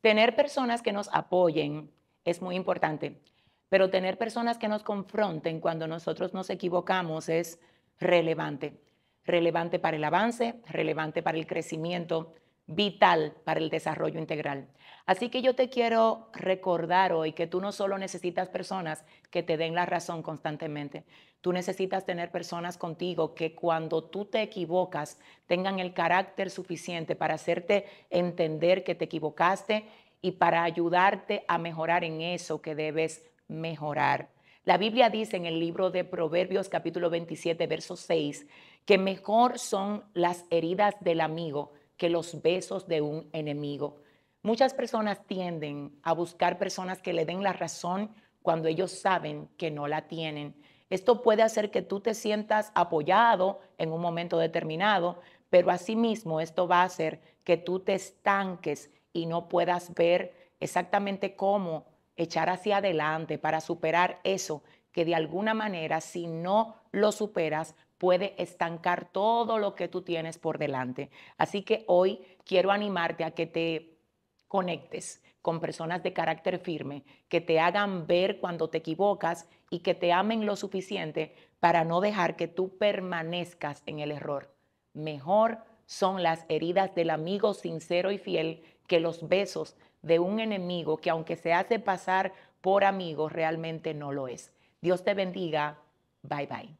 Tener personas que nos apoyen es muy importante, pero tener personas que nos confronten cuando nosotros nos equivocamos es relevante. Relevante para el avance, relevante para el crecimiento, vital para el desarrollo integral. Así que yo te quiero recordar hoy que tú no solo necesitas personas que te den la razón constantemente, tú necesitas tener personas contigo que cuando tú te equivocas tengan el carácter suficiente para hacerte entender que te equivocaste y para ayudarte a mejorar en eso que debes mejorar. La Biblia dice en el libro de Proverbios capítulo 27, verso 6, que mejor son las heridas del amigo que los besos de un enemigo. Muchas personas tienden a buscar personas que le den la razón cuando ellos saben que no la tienen. Esto puede hacer que tú te sientas apoyado en un momento determinado, pero asimismo esto va a hacer que tú te estanques y no puedas ver exactamente cómo echar hacia adelante para superar eso que de alguna manera si no lo superas puede estancar todo lo que tú tienes por delante. Así que hoy quiero animarte a que te conectes con personas de carácter firme, que te hagan ver cuando te equivocas y que te amen lo suficiente para no dejar que tú permanezcas en el error. Mejor son las heridas del amigo sincero y fiel que los besos de un enemigo que aunque se hace pasar por amigo, realmente no lo es. Dios te bendiga. Bye bye.